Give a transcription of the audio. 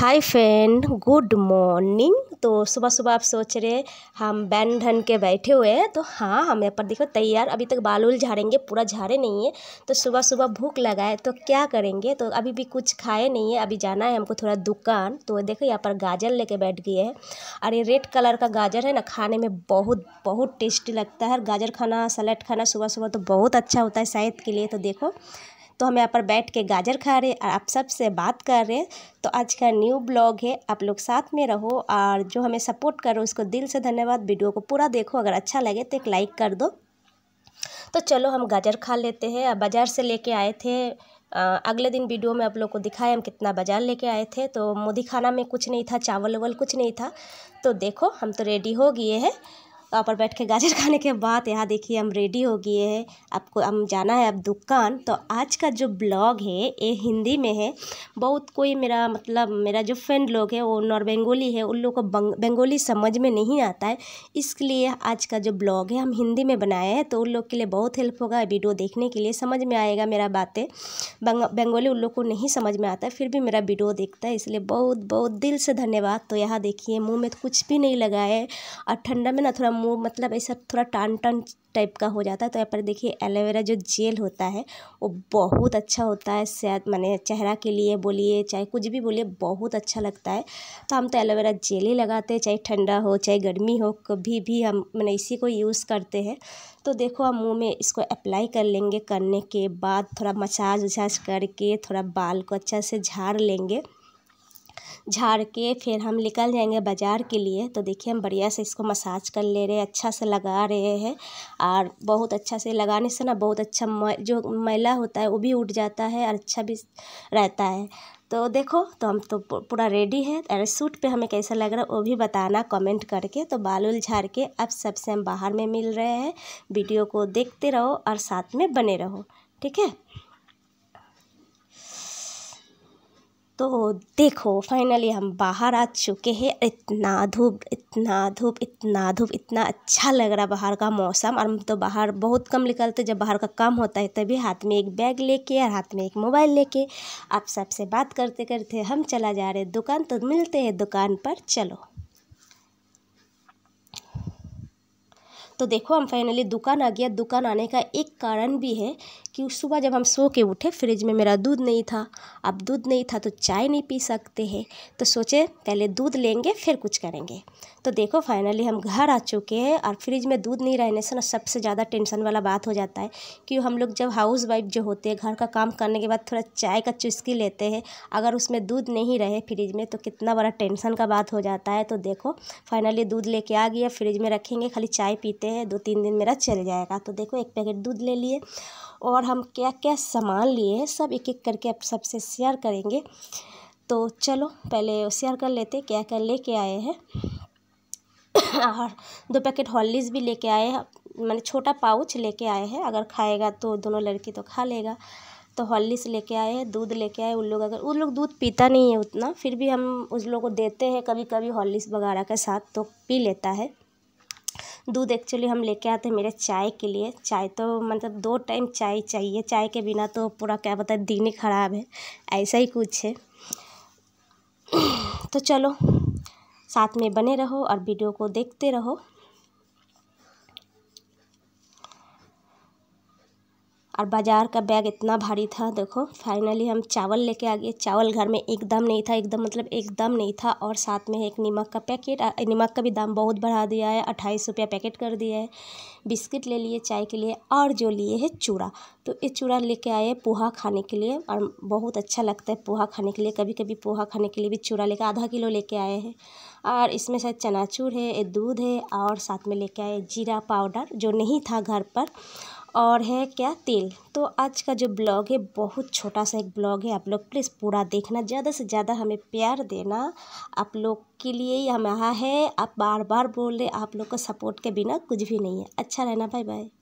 hi friend good morning तो सुबह सुबह आप सोच रहे हम बैन ढन के बैठे हुए हैं तो हाँ हम यहाँ पर देखो तैयार अभी तक बाल उल झाड़ेंगे पूरा झाड़े नहीं है तो सुबह सुबह भूख लगा है तो क्या करेंगे तो अभी भी कुछ खाए नहीं है अभी जाना है हमको थोड़ा दुकान तो देखो यहाँ पर गाजर लेके बैठ गए हैं और ये रेड कलर का गाजर है ना खाने में बहुत बहुत टेस्टी लगता है गाजर खाना सलाद खाना सुबह सुबह तो बहुत अच्छा होता है सेहत के लिए तो देखो तो हम यहाँ पर बैठ के गाजर खा रहे हैं और आप सब से बात कर रहे हैं तो आज का न्यू ब्लॉग है आप लोग साथ में रहो और जो हमें सपोर्ट करो उसको दिल से धन्यवाद वीडियो को पूरा देखो अगर अच्छा लगे तो एक लाइक कर दो तो चलो हम गाजर खा लेते हैं बाज़ार से लेके आए थे अगले दिन वीडियो में आप लोग को दिखाया हम कितना बाज़ार लेके आए थे तो मोदी खाना में कुछ नहीं था चावल वावल कुछ नहीं था तो देखो हम तो रेडी हो गए हैं वहाँ तो पर बैठ के गाजर खाने के बाद यहाँ देखिए हम रेडी हो गए हैं आपको हम जाना है अब दुकान तो आज का जो ब्लॉग है ये हिंदी में है बहुत कोई मेरा मतलब मेरा जो फ्रेंड लोग है वो नॉर्थ बेंगोली है उन लोग को बंगोली समझ में नहीं आता है इसलिए आज का जो ब्लॉग है हम हिंदी में बनाए हैं तो उन लोग के लिए बहुत हेल्प होगा वीडियो देखने के लिए समझ में आएगा मेरा बातें बंगोली उन लोग को नहीं समझ में आता है फिर भी मेरा वीडियो देखता है इसलिए बहुत बहुत दिल से धन्यवाद तो यहाँ देखिए मुँह में तो कुछ भी नहीं लगा है और ठंडा में ना थोड़ा वो मतलब ऐसा थोड़ा टन टन टाइप का हो जाता है तो यहाँ पर देखिए एलोवेरा जो जेल होता है वो बहुत अच्छा होता है सेहत माने चेहरा के लिए बोलिए चाहे कुछ भी बोलिए बहुत अच्छा लगता है तो हम तो एलोवेरा जेल ही लगाते हैं चाहे ठंडा हो चाहे गर्मी हो कभी भी हम मैंने इसी को यूज़ करते हैं तो देखो हम मुँह में इसको अप्लाई कर लेंगे करने के बाद थोड़ा मसाज उसाज करके थोड़ा बाल को अच्छा से झाड़ लेंगे झाड़ के फिर हम निकल जाएंगे बाज़ार के लिए तो देखिए हम बढ़िया से इसको मसाज कर ले रहे हैं अच्छा से लगा रहे हैं और बहुत अच्छा से लगाने से ना बहुत अच्छा जो मैला होता है वो भी उठ जाता है और अच्छा भी रहता है तो देखो तो हम तो पूरा रेडी है अरे सूट पे हमें कैसा लग रहा है वो भी बताना कमेंट करके तो बाल उल झाड़ के अब सबसे हम बाहर में मिल रहे हैं वीडियो को देखते रहो और साथ में बने रहो ठीक है तो देखो फाइनली हम बाहर आ चुके हैं इतना धूप इतना धूप इतना धूप इतना अच्छा लग रहा बाहर का मौसम और हम तो बाहर बहुत कम निकलते जब बाहर का काम होता है तभी हाथ में एक बैग लेके और हाथ में एक मोबाइल लेके आप सबसे बात करते करते हम चला जा रहे दुकान तो मिलते हैं दुकान पर चलो तो देखो हम फाइनली दुकान आ गया दुकान आने का एक कारण भी है कि सुबह जब हम सो के उठे फ्रिज में मेरा दूध नहीं था अब दूध नहीं था तो चाय नहीं पी सकते हैं तो सोचे पहले दूध लेंगे फिर कुछ करेंगे तो देखो फाइनली हम घर आ चुके हैं और फ्रिज में दूध नहीं रहने से ना सबसे ज़्यादा टेंशन वाला बात हो जाता है कि हम लोग जब हाउस वाइफ जो होते हैं घर का काम करने के बाद थोड़ा चाय का चुस्की लेते हैं अगर उसमें दूध नहीं रहे फ्रिज में तो कितना बड़ा टेंशन का बात हो जाता है तो देखो फाइनली दूध लेके आ गया फ्रिज में रखेंगे खाली चाय पीते हैं दो तीन दिन मेरा चल जाएगा तो देखो एक पैकेट दूध ले लिए और हम क्या क्या सामान लिए हैं सब एक एक करके आप सबसे शेयर करेंगे तो चलो पहले शेयर कर लेते क्या क्या लेके आए हैं और दो पैकेट हॉलीज भी लेके आए हैं मैंने छोटा पाउच लेके आए हैं अगर खाएगा तो दोनों लड़की तो खा लेगा तो हॉलीस लेके आए हैं दूध लेके आए उन लोग अगर उन लोग दूध पीता नहीं है उतना फिर भी हम उस लोग को देते हैं कभी कभी हॉलीस वगैरह के साथ तो पी लेता है दूध एक्चुअली हम लेके आते हैं मेरे चाय के लिए चाय तो मतलब दो टाइम चाय चाहिए चाय के बिना तो पूरा क्या बताए दिन ही ख़राब है ऐसा ही कुछ है तो चलो साथ में बने रहो और वीडियो को देखते रहो और बाज़ार का बैग इतना भारी था देखो फाइनली हम चावल लेके आ गए चावल घर में एकदम नहीं था एकदम मतलब एकदम नहीं था और साथ में एक नमक का पैकेट नमक का भी दाम बहुत बढ़ा दिया है अट्ठाईस रुपया पैकेट कर दिया है बिस्किट ले लिए चाय के लिए और जो लिए है चूड़ा तो ये चूड़ा लेके आए पोहा खाने के लिए और बहुत अच्छा लगता है पोहा खाने के लिए कभी कभी पोहा खाने के लिए भी चूड़ा लेकर आधा किलो लेके आए हैं और इसमें शायद चनाचूर है दूध है और साथ में लेके आए जीरा पाउडर जो नहीं था घर पर और है क्या तिल तो आज का जो ब्लॉग है बहुत छोटा सा एक ब्लॉग है आप लोग प्लीज़ पूरा देखना ज़्यादा से ज़्यादा हमें प्यार देना आप लोग के लिए ही हम यहाँ है आप बार बार बोल रहे आप लोग का सपोर्ट के बिना कुछ भी नहीं है अच्छा रहना बाय बाय